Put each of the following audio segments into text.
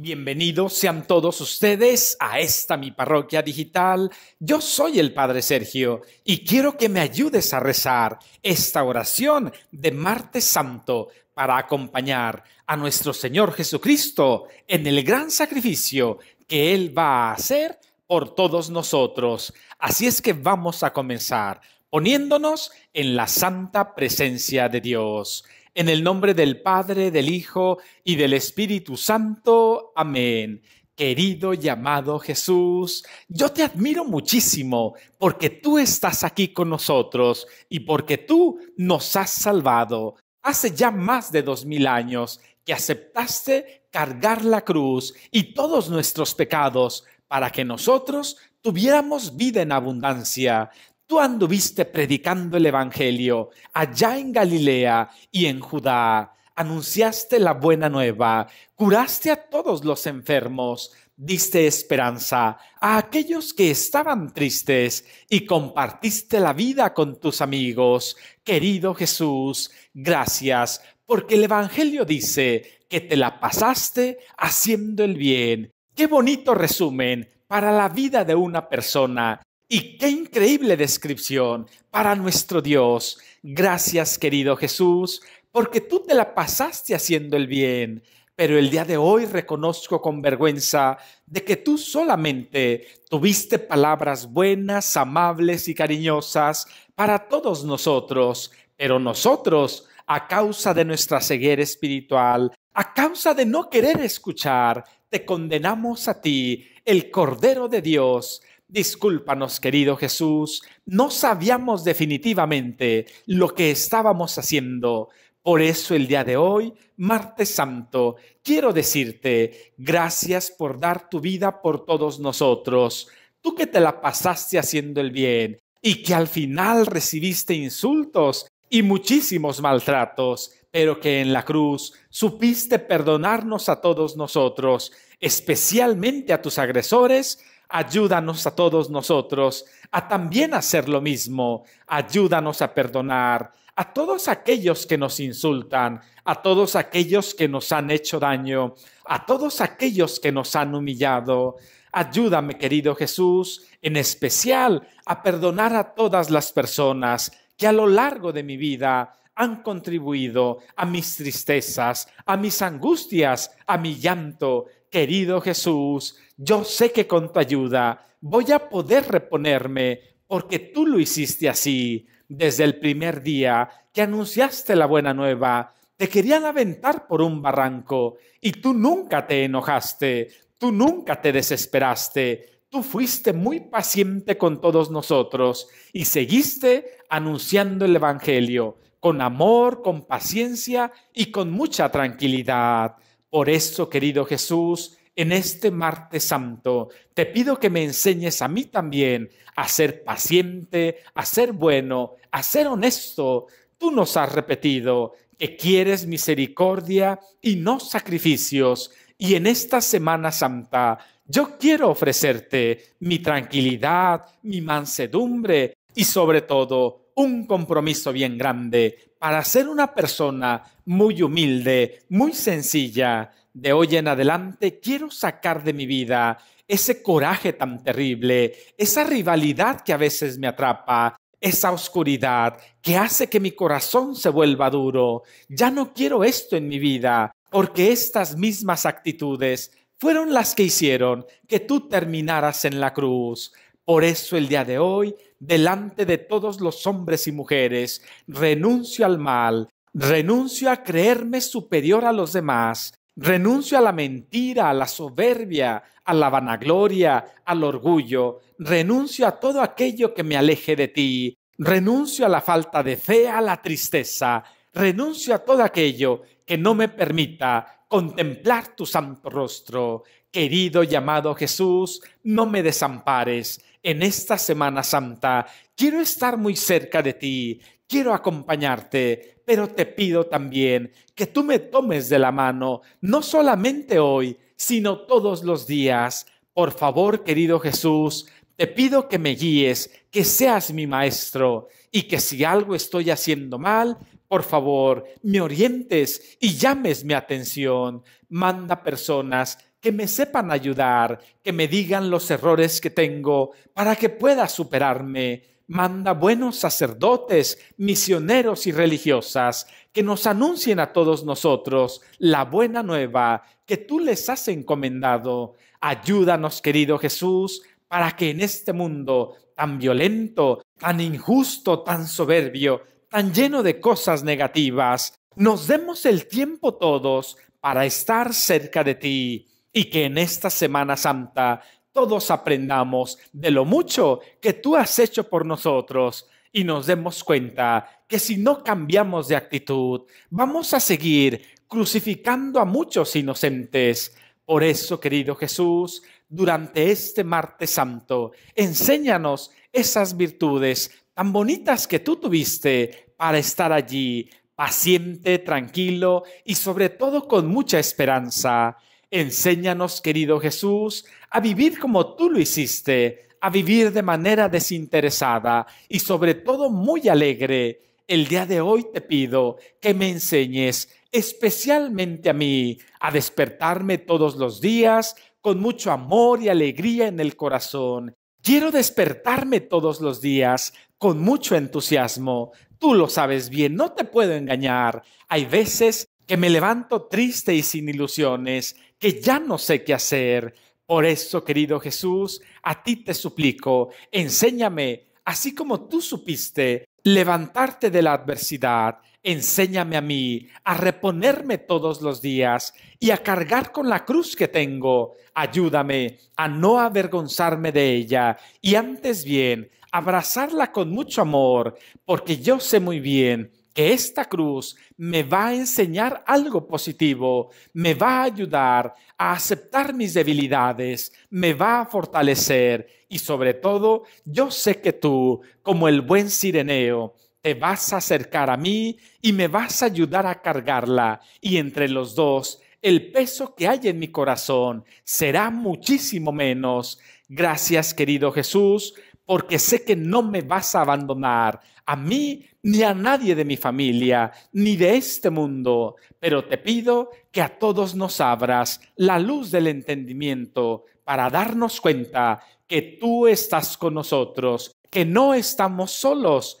Bienvenidos sean todos ustedes a esta mi parroquia digital. Yo soy el Padre Sergio y quiero que me ayudes a rezar esta oración de Martes Santo para acompañar a nuestro Señor Jesucristo en el gran sacrificio que Él va a hacer por todos nosotros. Así es que vamos a comenzar poniéndonos en la santa presencia de Dios. En el nombre del Padre, del Hijo y del Espíritu Santo. Amén. Querido y amado Jesús, yo te admiro muchísimo porque tú estás aquí con nosotros y porque tú nos has salvado. Hace ya más de dos mil años que aceptaste cargar la cruz y todos nuestros pecados para que nosotros tuviéramos vida en abundancia tú anduviste predicando el Evangelio allá en Galilea y en Judá, anunciaste la buena nueva, curaste a todos los enfermos, diste esperanza a aquellos que estaban tristes y compartiste la vida con tus amigos. Querido Jesús, gracias, porque el Evangelio dice que te la pasaste haciendo el bien. Qué bonito resumen para la vida de una persona y qué increíble descripción para nuestro Dios. Gracias, querido Jesús, porque tú te la pasaste haciendo el bien, pero el día de hoy reconozco con vergüenza de que tú solamente tuviste palabras buenas, amables y cariñosas para todos nosotros, pero nosotros, a causa de nuestra ceguera espiritual, a causa de no querer escuchar, te condenamos a ti, el Cordero de Dios, Discúlpanos, querido Jesús, no sabíamos definitivamente lo que estábamos haciendo. Por eso el día de hoy, martes santo, quiero decirte gracias por dar tu vida por todos nosotros. Tú que te la pasaste haciendo el bien y que al final recibiste insultos y muchísimos maltratos, pero que en la cruz supiste perdonarnos a todos nosotros, especialmente a tus agresores ayúdanos a todos nosotros a también hacer lo mismo, ayúdanos a perdonar a todos aquellos que nos insultan, a todos aquellos que nos han hecho daño, a todos aquellos que nos han humillado. Ayúdame, querido Jesús, en especial a perdonar a todas las personas que a lo largo de mi vida han contribuido a mis tristezas, a mis angustias, a mi llanto. Querido Jesús, yo sé que con tu ayuda voy a poder reponerme porque tú lo hiciste así desde el primer día que anunciaste la buena nueva. Te querían aventar por un barranco y tú nunca te enojaste, tú nunca te desesperaste, tú fuiste muy paciente con todos nosotros y seguiste anunciando el Evangelio con amor, con paciencia y con mucha tranquilidad. Por eso, querido Jesús, en este martes santo, te pido que me enseñes a mí también a ser paciente, a ser bueno, a ser honesto. Tú nos has repetido que quieres misericordia y no sacrificios. Y en esta Semana Santa yo quiero ofrecerte mi tranquilidad, mi mansedumbre y sobre todo un compromiso bien grande para ser una persona muy humilde, muy sencilla. De hoy en adelante quiero sacar de mi vida ese coraje tan terrible, esa rivalidad que a veces me atrapa, esa oscuridad que hace que mi corazón se vuelva duro. Ya no quiero esto en mi vida, porque estas mismas actitudes fueron las que hicieron que tú terminaras en la cruz. Por eso el día de hoy delante de todos los hombres y mujeres, renuncio al mal, renuncio a creerme superior a los demás, renuncio a la mentira, a la soberbia, a la vanagloria, al orgullo, renuncio a todo aquello que me aleje de ti, renuncio a la falta de fe, a la tristeza, renuncio a todo aquello que no me permita contemplar tu santo rostro. Querido y amado Jesús, no me desampares. En esta Semana Santa quiero estar muy cerca de ti, quiero acompañarte, pero te pido también que tú me tomes de la mano, no solamente hoy, sino todos los días. Por favor, querido Jesús, te pido que me guíes, que seas mi maestro y que si algo estoy haciendo mal, por favor, me orientes y llames mi atención. Manda personas que me sepan ayudar, que me digan los errores que tengo para que pueda superarme. Manda buenos sacerdotes, misioneros y religiosas que nos anuncien a todos nosotros la buena nueva que tú les has encomendado. Ayúdanos, querido Jesús, para que en este mundo tan violento, tan injusto, tan soberbio, tan lleno de cosas negativas, nos demos el tiempo todos para estar cerca de ti y que en esta Semana Santa todos aprendamos de lo mucho que tú has hecho por nosotros y nos demos cuenta que si no cambiamos de actitud, vamos a seguir crucificando a muchos inocentes. Por eso, querido Jesús, durante este martes santo, enséñanos esas virtudes tan bonitas que tú tuviste para estar allí, paciente, tranquilo y sobre todo con mucha esperanza. Enséñanos, querido Jesús, a vivir como tú lo hiciste, a vivir de manera desinteresada y sobre todo muy alegre. El día de hoy te pido que me enseñes especialmente a mí a despertarme todos los días con mucho amor y alegría en el corazón Quiero despertarme todos los días con mucho entusiasmo. Tú lo sabes bien, no te puedo engañar. Hay veces que me levanto triste y sin ilusiones, que ya no sé qué hacer. Por eso, querido Jesús, a ti te suplico, enséñame, así como tú supiste, levantarte de la adversidad, Enséñame a mí a reponerme todos los días y a cargar con la cruz que tengo. Ayúdame a no avergonzarme de ella y antes bien abrazarla con mucho amor, porque yo sé muy bien que esta cruz me va a enseñar algo positivo, me va a ayudar a aceptar mis debilidades, me va a fortalecer y sobre todo yo sé que tú, como el buen sireneo, te vas a acercar a mí y me vas a ayudar a cargarla, y entre los dos el peso que hay en mi corazón será muchísimo menos. Gracias, querido Jesús, porque sé que no me vas a abandonar a mí ni a nadie de mi familia, ni de este mundo, pero te pido que a todos nos abras la luz del entendimiento para darnos cuenta que tú estás con nosotros, que no estamos solos,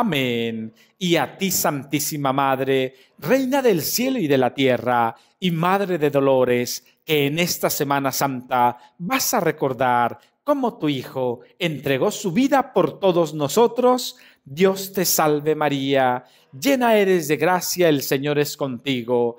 Amén. Y a ti, Santísima Madre, Reina del cielo y de la tierra, y Madre de Dolores, que en esta Semana Santa vas a recordar cómo tu Hijo entregó su vida por todos nosotros, Dios te salve María, llena eres de gracia, el Señor es contigo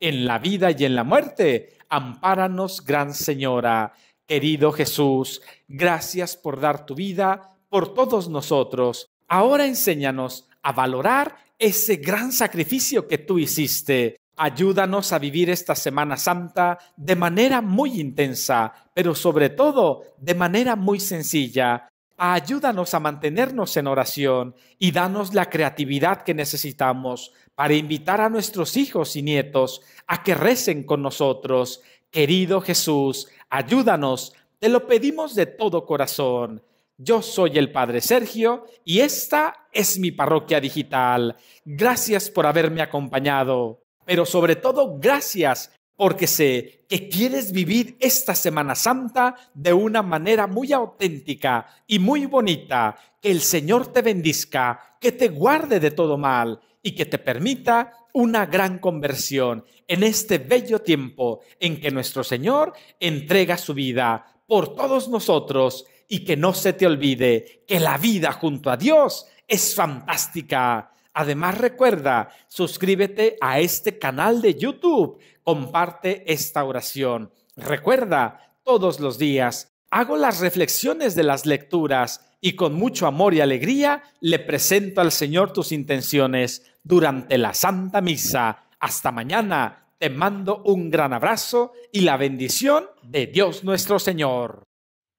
en la vida y en la muerte. Ampáranos, Gran Señora. Querido Jesús, gracias por dar tu vida por todos nosotros. Ahora enséñanos a valorar ese gran sacrificio que tú hiciste. Ayúdanos a vivir esta Semana Santa de manera muy intensa, pero sobre todo de manera muy sencilla, ayúdanos a mantenernos en oración y danos la creatividad que necesitamos para invitar a nuestros hijos y nietos a que recen con nosotros. Querido Jesús, ayúdanos, te lo pedimos de todo corazón. Yo soy el Padre Sergio y esta es mi parroquia digital. Gracias por haberme acompañado, pero sobre todo gracias porque sé que quieres vivir esta Semana Santa de una manera muy auténtica y muy bonita. Que el Señor te bendizca, que te guarde de todo mal y que te permita una gran conversión en este bello tiempo en que nuestro Señor entrega su vida por todos nosotros y que no se te olvide que la vida junto a Dios es fantástica Además recuerda, suscríbete a este canal de YouTube, comparte esta oración. Recuerda, todos los días hago las reflexiones de las lecturas y con mucho amor y alegría le presento al Señor tus intenciones durante la Santa Misa. Hasta mañana, te mando un gran abrazo y la bendición de Dios nuestro Señor.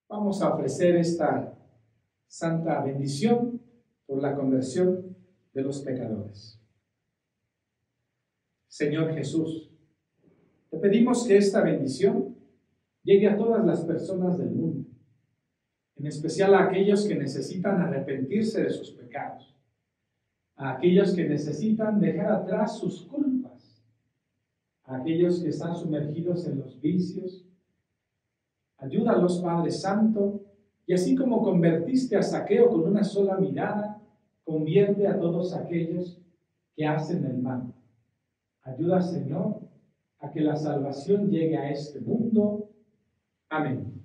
Vamos a ofrecer esta santa bendición por la conversión de los pecadores. Señor Jesús, te pedimos que esta bendición llegue a todas las personas del mundo, en especial a aquellos que necesitan arrepentirse de sus pecados, a aquellos que necesitan dejar atrás sus culpas, a aquellos que están sumergidos en los vicios. Ayúdalos, Padre Santo, y así como convertiste a Saqueo con una sola mirada, Convierte a todos aquellos que hacen el mal. Ayuda, Señor, a que la salvación llegue a este mundo. Amén.